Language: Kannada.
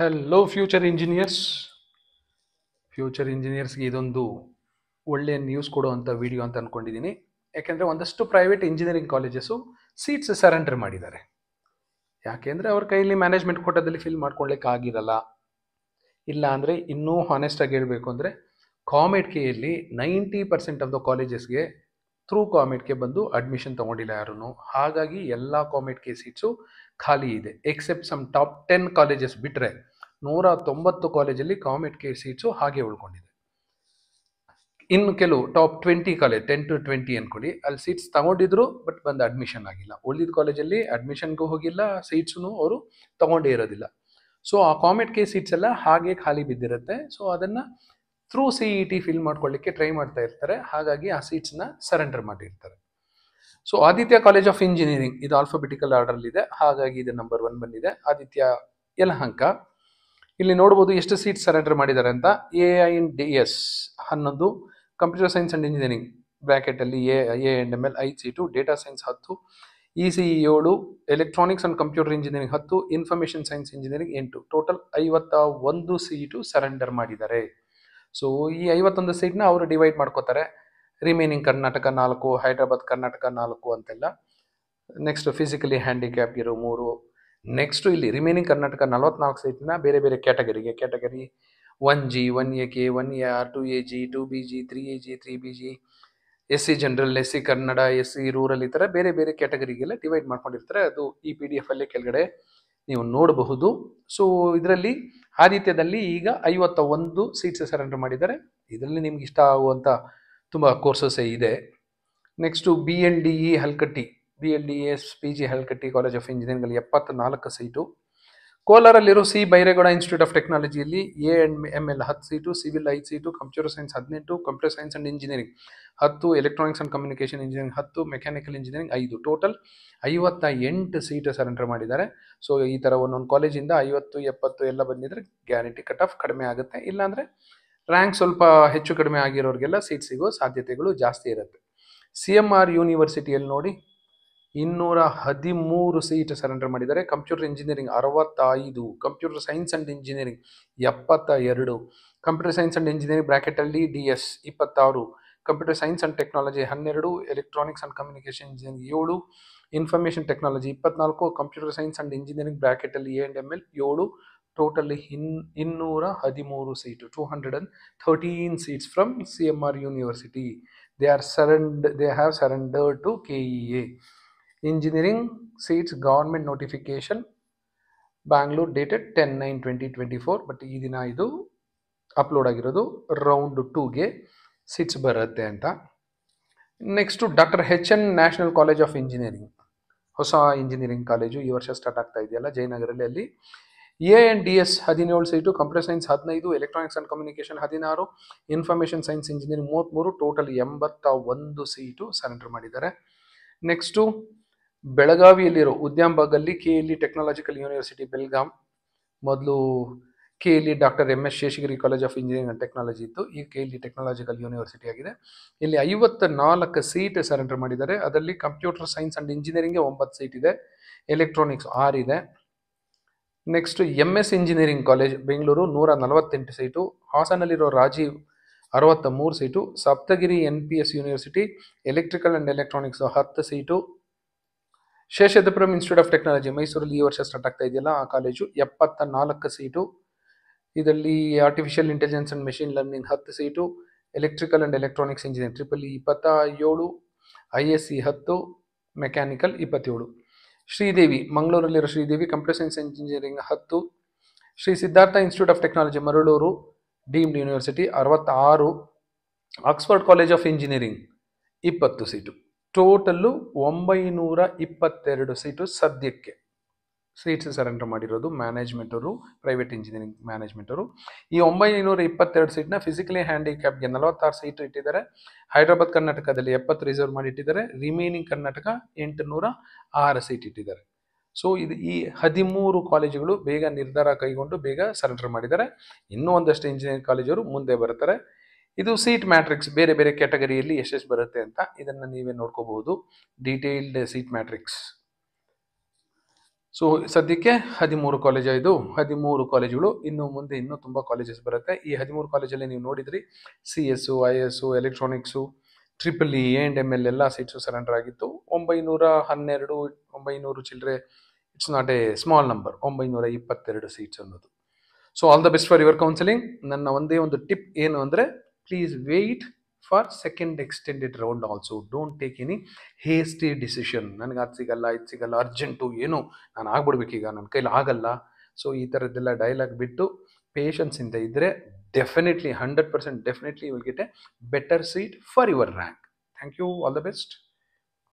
ಹಲೋ ಫ್ಯೂಚರ್ ಇಂಜಿನಿಯರ್ಸ್ ಫ್ಯೂಚರ್ ಇಂಜಿನಿಯರ್ಸ್ಗೆ ಇದೊಂದು ಒಳ್ಳೆಯ ನ್ಯೂಸ್ ಕೊಡುವಂಥ ವಿಡಿಯೋ ಅಂತ ಅಂದ್ಕೊಂಡಿದ್ದೀನಿ ಯಾಕೆಂದರೆ ಒಂದಷ್ಟು private engineering colleges seats surrender ಮಾಡಿದ್ದಾರೆ ಯಾಕೆಂದರೆ ಅವ್ರ ಕೈಯಲ್ಲಿ ಮ್ಯಾನೇಜ್ಮೆಂಟ್ ಕೋಟದಲ್ಲಿ ಫಿಲ್ ಮಾಡ್ಕೊಳ್ಲಿಕ್ಕಾಗಿರಲ್ಲ ಇಲ್ಲ ಅಂದರೆ ಇನ್ನೂ ಹಾನೆಸ್ಟಾಗಿ ಹೇಳಬೇಕು ಅಂದರೆ ಕಾಮೆಡ್ ಕೆಯಲ್ಲಿ ನೈಂಟಿ ಪರ್ಸೆಂಟ್ ಆಫ್ ದ ಕಾಲೇಜಸ್ಗೆ ಥ್ರೂ ಕಾಮೆಡ್ಗೆ ಬಂದು ಅಡ್ಮಿಷನ್ ತೊಗೊಂಡಿಲ್ಲ ಯಾರೂ ಹಾಗಾಗಿ ಎಲ್ಲ ಕಾಮೆಡ್ಕೆ ಸೀಟ್ಸು ಖಾಲಿ ಇದೆ except some top ten colleges ಬಿಟ್ಟರೆ ನೂರ ತೊಂಬತ್ತು ಕಾಲೇಜಲ್ಲಿ ಕಾಮೆಟ್ ಕೇರ್ ಸೀಟ್ಸು ಹಾಗೆ ಉಳ್ಕೊಂಡಿದೆ ಇನ್ನು ಕೆಲವು top twenty college ten to twenty ಅಂದ್ಕೊಳ್ಳಿ ಅಲ್ಲಿ ಸೀಟ್ಸ್ ತಗೊಂಡಿದ್ರು ಬಟ್ ಬಂದು ಅಡ್ಮಿಷನ್ ಆಗಿಲ್ಲ ಉಳಿದ ಕಾಲೇಜಲ್ಲಿ ಅಡ್ಮಿಷನ್ಗೂ ಹೋಗಿಲ್ಲ ಸೀಟ್ಸೂ ಅವರು ತಗೊಂಡೇ ಇರೋದಿಲ್ಲ ಸೊ ಆ ಕಾಮೆಟ್ ಕೇರ್ ಸೀಟ್ಸ್ ಎಲ್ಲ ಹಾಗೆ ಖಾಲಿ ಬಿದ್ದಿರುತ್ತೆ ಸೊ ಅದನ್ನು through C E e T fill ಮಾಡ್ಕೊಳ್ಳಿಕ್ಕೆ ಟ್ರೈ ಮಾಡ್ತಾ ಇರ್ತಾರೆ ಹಾಗಾಗಿ ಆ ಸೀಟ್ಸ್ನ ಸರೆಂಡರ್ ಮಾಡಿರ್ತಾರೆ so Aditya college of engineering ಇದು ಆಲ್ಫೋಬೆಟಿಕಲ್ ಆರ್ಡರ್ ಇದೆ ಹಾಗಾಗಿ ಇದು ನಂಬರ್ ಒನ್ ಬಂದಿದೆ ಆದಿತ್ಯ ಯಲಹಂಕ ಇಲ್ಲಿ ನೋಡ್ಬೋದು ಎಷ್ಟು ಸೀಟ್ ಸರೆಂಡರ್ ಮಾಡಿದ್ದಾರೆ ಅಂತ A I N D S ಹನ್ನೊಂದು ಕಂಪ್ಯೂಟರ್ ಸೈನ್ಸ್ ಆ್ಯಂಡ್ ಇಂಜಿನಿಯರಿಂಗ್ ಬ್ರ್ಯಾಕೆಟಲ್ಲಿ A A and M L ಐದು ಸೀಟು ಡೇಟಾ ಸೈನ್ಸ್ ಹತ್ತು ಇ e ಸಿ e ಏಳು ಎಲೆಕ್ಟ್ರಾನಿಕ್ಸ್ ಆ್ಯಂಡ್ ಕಂಪ್ಯೂಟರ್ ಇಂಜಿನಿಯರಿಂಗ್ ಹತ್ತು ಇನ್ಫಾರ್ಮೇಷನ್ ಸೈನ್ಸ್ ಇಂಜಿನಿಯರಿಂಗ್ ಎಂಟು ಟೋಟಲ್ ಐವತ್ತ ಒಂದು ಸೀಟು ಸರೆಂಡರ್ ಮಾಡಿದ್ದಾರೆ ಸೊ ಈ ಐವತ್ತೊಂದು ಸೀಟ್ನ ಅವರು ಡಿವೈಡ್ ಮಾಡ್ಕೋತಾರೆ ರಿಮೈನಿಂಗ್ ಕರ್ನಾಟಕ ನಾಲ್ಕು ಹೈದ್ರಾಬಾದ್ ಕರ್ನಾಟಕ ನಾಲ್ಕು ಅಂತೆಲ್ಲ ನೆಕ್ಸ್ಟ್ ಫಿಸಿಕಲಿ ಹ್ಯಾಂಡಿಕ್ಯಾಪ್ ಇರೋ ಮೂರು ನೆಕ್ಸ್ಟು ಇಲ್ಲಿ ರಿಮೈನಿಂಗ್ ಕರ್ನಾಟಕ ನಲವತ್ನಾಲ್ಕು ಸೀಟ್ನ ಬೇರೆ ಬೇರೆ ಕ್ಯಾಟಗರಿಗೆ category one G one A K one A R two A G two B G three A G three B G S C general S C Kannada S C rural ಈ ಥರ ಬೇರೆ ಬೇರೆ ಕ್ಯಾಟಗರಿಗೆಲ್ಲ ಡಿವೈಡ್ ಮಾಡ್ಕೊಂಡಿರ್ತಾರೆ ಅದು ಈ ಪಿ ಡಿ ಎಫ್ ಅಲ್ಲೇ ಕೆಳಗಡೆ ನೀವು ನೋಡಬಹುದು ಸೊ ಇದರಲ್ಲಿ ಆದಿತ್ಯದಲ್ಲಿ ಈಗ ಐವತ್ತ ಒಂದು ಸೀಟ್ಸ್ ಸರೆಂಡರ್ ಮಾಡಿದ್ದಾರೆ ಇದರಲ್ಲಿ ನಿಮ್ಗೆ ಇಷ್ಟ ಆಗುವಂಥ ತುಂಬ ಕೋರ್ಸಸ್ಸೇ ಇದೆ next B L D E Halkatti B L D S P G Halkatti college of ಇಂಜಿನಿಯರಿಂಗಲ್ಲಿ ನಾಲ್ಕು ಸೀಟು ಕೋಲಾರಲ್ಲಿರೋ ಸಿ ಬೈರೇಗೌಡ ಇನ್ಸ್ಟಿಟ್ಯೂಟ್ ಆಫ್ ಟೆಕ್ನಾಲಜಿಯಲ್ಲಿ ಎ ಅಂಡ್ ಎಮ್ ಎಲ್ ಹತ್ತು ಸೀಟು ಸಿವಿಲ್ ಐದು ಸೀಟು ಕಂಪ್ಯೂಟರ್ ಸೈನ್ಸ್ ಹದಿನೆಂಟು ಕಂಪ್ಯೂಟರ್ ಸೈನ್ಸ್ ಆ್ಯಂಡ್ ಇಂಜಿನಿಯರಿಂಗ್ ಹತ್ತು ಎಲೆಕ್ಟ್ರಾನಿಕ್ಸ್ ಆ್ಯಂಡ್ ಕಮ್ಯುನಿಕೇಷನ್ ಇಂಜಿನಿಯರಿಂಗ್ ಹತ್ತು ಮೆಕ್ಯಾನಿಕಲ್ ಇಂಜಿನಿಯರಿಂಗ್ ಐದು ಟೋಟಲ್ ಐವತ್ತ ಎಂಟು ಸೀಟು ಸರೆಂಡರ್ ಮಾಡಿದ್ದಾರೆ ಸೊ ಈ ಥರ ಒಂದೊಂದು ಕಾಲೇಜಿಂದ ಐವತ್ತು ಎಪ್ಪತ್ತು ಎಲ್ಲ ಬಂದಿದ್ದರೆ ಗ್ಯಾರಂಟಿ ಕಟ್ ಆಫ್ ಕಡಿಮೆ ಆಗುತ್ತೆ ಇಲ್ಲಾಂದರೆ ರ್ಯಾಂಕ್ ಸ್ವಲ್ಪ ಹೆಚ್ಚು ಕಡಿಮೆ ಆಗಿರೋರಿಗೆಲ್ಲ ಸೀಟ್ ಸಿಗೋ ಸಾಧ್ಯತೆಗಳು ಜಾಸ್ತಿ ಇರುತ್ತೆ ಸಿ ಎಮ್ ಆರ್ ಯೂನಿವರ್ಸಿಟಿಯಲ್ಲಿ ನೋಡಿ ಇನ್ನೂರ ಹದಿಮೂರು ಸೀಟ್ ಸರೆಂಡರ್ ಮಾಡಿದ್ದಾರೆ ಕಂಪ್ಯೂಟರ್ ಇಂಜಿನಿಯರಿಂಗ್ ಅರವತ್ತೈದು ಕಂಪ್ಯೂಟರ್ ಸೈನ್ಸ್ ಆ್ಯಂಡ್ ಇಂಜಿನಿಯರಿಂಗ್ ಎಪ್ಪತ್ತ ಎರಡು ಕಂಪ್ಯೂಟರ್ ಸೈನ್ಸ್ ಆ್ಯಂಡ್ ಇಂಜಿನಿಯರಿಂಗ್ ಬ್ರ್ಯಾಕೆಟಲ್ಲಿ ಡಿ ಎಸ್ ಇಪ್ಪತ್ತಾರು ಕಂಪ್ಯೂಟರ್ ಸೈನ್ಸ್ ಆ್ಯಂಡ್ ಟೆಕ್ನಾಲಜಿ ಹನ್ನೆರಡು ಎಲೆಕ್ಟ್ರಾನಿಕ್ಸ್ ಆ್ಯಂಡ್ ಕಮ್ಯುನಿಕೇಷನ್ ಇಂಜಿನಿಯರಿಂಗ್ ಏಳು ಇನ್ಫಾರ್ಮೇಷನ್ ಟೆಕ್ನಾಲಜಿ ಇಪ್ಪತ್ನಾಲ್ಕು ಕಂಪ್ಯೂಟರ್ ಸೈನ್ಸ್ ಆ್ಯಂಡ್ ಇಂಜಿನಿಯರಿಂಗ್ ಬ್ರಾಕೆಟಲ್ಲಿ ಎ ಆ್ಯಂಡ್ ಎಮ್ ಎಲ್ ಏಳು ಟೋಟಲಿ ಇನ್ ಇನ್ನೂರ ಹದಿಮೂರು seat two hundred and thirteen seats from C M R university they are surrender they have surrender to K E A engineering seats government notification Bangalore dated ten nine twenty twenty four but ಈ ದಿನ ಇದು ಅಪ್ಲೋಡ್ ಆಗಿರೋದು ರೌಂಡ್ ಟೂಗೆ ಸೀಟ್ಸ್ ಬರುತ್ತೆ ಅಂತ next doctor H N national college of engineering ಹೊಸ ಇಂಜಿನಿಯರಿಂಗ್ ಕಾಲೇಜು ಈ ವರ್ಷ ಸ್ಟಾರ್ಟ್ ಆಗ್ತಾ ಇದೆಯಲ್ಲ ಜಯನಗರಲ್ಲಿ ಅಲ್ಲಿ ಎ ಆ್ಯಂಡ್ ಡಿ ಎಸ್ ಹದಿನೇಳು ಸೀಟು ಕಂಪ್ಯೂಟರ್ ಸೈನ್ಸ್ ಹದಿನೈದು ಎಲೆಕ್ಟ್ರಾನಿಕ್ಸ್ ಆ್ಯಂಡ್ ಕಮ್ಯುನಿಕೇಷನ್ ಹದಿನಾರು ಇನ್ಫಾರ್ಮೇಷನ್ ಸೈನ್ಸ್ ಇಂಜಿನಿಯರಿಂಗ್ ಮೂವತ್ತ್ಮೂರು ಟೋಟಲ್ ಎಂಬತ್ತ ಒಂದು ಸೀಟು ಸರೆಂಡರ್ ಮಾಡಿದ್ದಾರೆ ನೆಕ್ಸ್ಟು ಬೆಳಗಾವಿಯಲ್ಲಿರೋ ಉದ್ಯಾಂಬಾಗಲ್ಲಿ K L E technological university Belgaum ಮೊದಲು K L E doctor M S Sheshagiri college of engineering and technology ಇತ್ತು ಈ K L E technological university ಆಗಿದೆ ಇಲ್ಲಿ ಐವತ್ತ ನಾಲ್ಕು ಸೀಟ್ ಸರೆಂಡರ್ ಮಾಡಿದ್ದಾರೆ ಅದರಲ್ಲಿ ಕಂಪ್ಯೂಟರ್ ಸೈನ್ಸ್ ಆ್ಯಂಡ್ ಇಂಜಿನಿಯರಿಂಗೇ ಒಂಬತ್ತು ಸೀಟ್ ಇದೆ ಎಲೆಕ್ಟ್ರಾನಿಕ್ಸ್ ಆರ್ ಇದೆ next M S engineering college Bengaluru ನೂರ ನಲವತ್ತೆಂಟು ಸೀಟು ಹಾಸನಲ್ಲಿರೋ ರಾಜೀವ್ ಅರವತ್ತ ಮೂರು seat Saptagiri N P S university electrical and electronics ಹತ್ತು seat Sheshadripura institute of technology ಮೈಸೂರಲ್ಲಿ ಈ ವರ್ಷ ಸ್ಟಾರ್ಟ್ ಆಗ್ತಾ ಇದೆಯಲ್ಲ ಆ ಕಾಲೇಜು ಎಪ್ಪತ್ತ ನಾಲ್ಕು ಸೀಟು ಇದರಲ್ಲಿ artificial intelligence and machine learning ಹತ್ತು seat electrical and electronics engineer triple ಇಪ್ಪತ್ತ ಏಳು ಐ ಎಸ್ ಸಿ ಹತ್ತು ಮೆಕ್ಯಾನಿಕಲ್ ಇಪ್ಪತ್ತೇಳು ಶ್ರೀದೇವಿ ಮಂಗಳೂರಲ್ಲಿರೋ ಶ್ರೀದೇವಿ ಕಂಪ್ಯೂಟರ್ ಸೈನ್ಸ್ ಇಂಜಿನಿಯರಿಂಗ್ ಹತ್ತು Shri Siddhartha institute of technology Maralur deemed university ಅರವತ್ತಾರು ಆಕ್ಸ್ಫರ್ಡ್ ಕಾಲೇಜ್ ಆಫ್ ಇಂಜಿನಿಯರಿಂಗ್ ಇಪ್ಪತ್ತು ಸೀಟು ಟೋಟಲ್ಲು ಒಂಬೈನೂರ ಇಪ್ಪತ್ತೆರಡು ಸೀಟು ಸದ್ಯಕ್ಕೆ ಸೀಟ್ಸ್ ಸರೆಂಡರ್ ಮಾಡಿರೋದು ಮ್ಯಾನೇಜ್ಮೆಂಟರು ಪ್ರೈವೇಟ್ ಇಂಜಿನಿಯರಿಂಗ್ ಮ್ಯಾನೇಜ್ಮೆಂಟರು ಈ ಒಂಬೈನೂರ ಇಪ್ಪತ್ತೆರಡು ಸೀಟ್ನ ಫಿಸಿಕಲಿ ಹ್ಯಾಂಡಿಕ್ಯಾಪ್ಗೆ ನಲವತ್ತಾರು ಸೀಟು ಇಟ್ಟಿದ್ದಾರೆ ಹೈದರಾಬಾದ್ ಕರ್ನಾಟಕದಲ್ಲಿ ಎಪ್ಪತ್ತು ರಿಸರ್ವ್ ಮಾಡಿ ಇಟ್ಟಿದ್ದಾರೆ ರಿಮೈನಿಂಗ್ ಕರ್ನಾಟಕ ಎಂಟುನೂರ ಆರು ಸೀಟ್ ಇಟ್ಟಿದ್ದಾರೆ ಸೊ ಇದು ಈ ಹದಿಮೂರು ಕಾಲೇಜುಗಳು ಬೇಗ ನಿರ್ಧಾರ ಕೈಗೊಂಡು ಬೇಗ ಸರೆಂಡರ್ ಮಾಡಿದ್ದಾರೆ ಇನ್ನೂ ಒಂದಷ್ಟು ಇಂಜಿನಿಯರಿಂಗ್ ಕಾಲೇಜವರು ಮುಂದೆ ಬರ್ತಾರೆ ಇದು ಸೀಟ್ ಮ್ಯಾಟ್ರಿಕ್ಸ್ ಬೇರೆ ಬೇರೆ ಕ್ಯಾಟಗರಿಯಲ್ಲಿ ಎಷ್ಟೆಷ್ಟು ಬರುತ್ತೆ ಅಂತ ಇದನ್ನು ನೀವೇ ನೋಡ್ಕೋಬಹುದು ಡೀಟೇಲ್ಡ್ ಸೀಟ್ ಮ್ಯಾಟ್ರಿಕ್ಸ್ ಸೊ ಸದ್ಯಕ್ಕೆ ಹದಿಮೂರು ಕಾಲೇಜ್ ಇದು ಹದಿಮೂರು ಕಾಲೇಜುಗಳು ಇನ್ನು ಮುಂದೆ ಇನ್ನೂ ತುಂಬ ಕಾಲೇಜಸ್ ಬರುತ್ತೆ ಈ ಹದಿಮೂರು ಕಾಲೇಜಲ್ಲಿ ನೀವು ನೋಡಿದ್ರಿ C S I S electronics triple E and M L ಎಲ್ಲ ಸೀಟ್ಸು ಸರೆಂಡರ್ ಆಗಿತ್ತು ಒಂಬೈನೂರ ಹನ್ನೆರಡು ಒಂಬೈನೂರು ಚಿಲ್ಲರೆ it's not a small number ಒಂಬೈನೂರ ಇಪ್ಪತ್ತೆರಡು ಸೀಟ್ಸ್ ಅನ್ನೋದು so all the best for your counselling ನನ್ನ ಒಂದೇ ಒಂದು ಟಿಪ್ ಏನು ಅಂದರೆ please wait for second extended round also don't take any hasty decision ನನಗೆ ಅದು ಸಿಗಲ್ಲ ಇದು ಸಿಗಲ್ಲ ಅರ್ಜೆಂಟು ಏನು ನಾನು ಆಗ್ಬಿಡ್ಬೇಕು ಈಗ ನನ್ನ ಕೈಲಿ ಆಗಲ್ಲ ಸೊ ಈ ಥರದ್ದೆಲ್ಲ ಡೈಲಾಗ್ ಬಿಟ್ಟು ಪೇಷನ್ಸಿಂದ ಇದ್ದರೆ definitely hundred percent definitely will get a better seat for your rank thank you all the best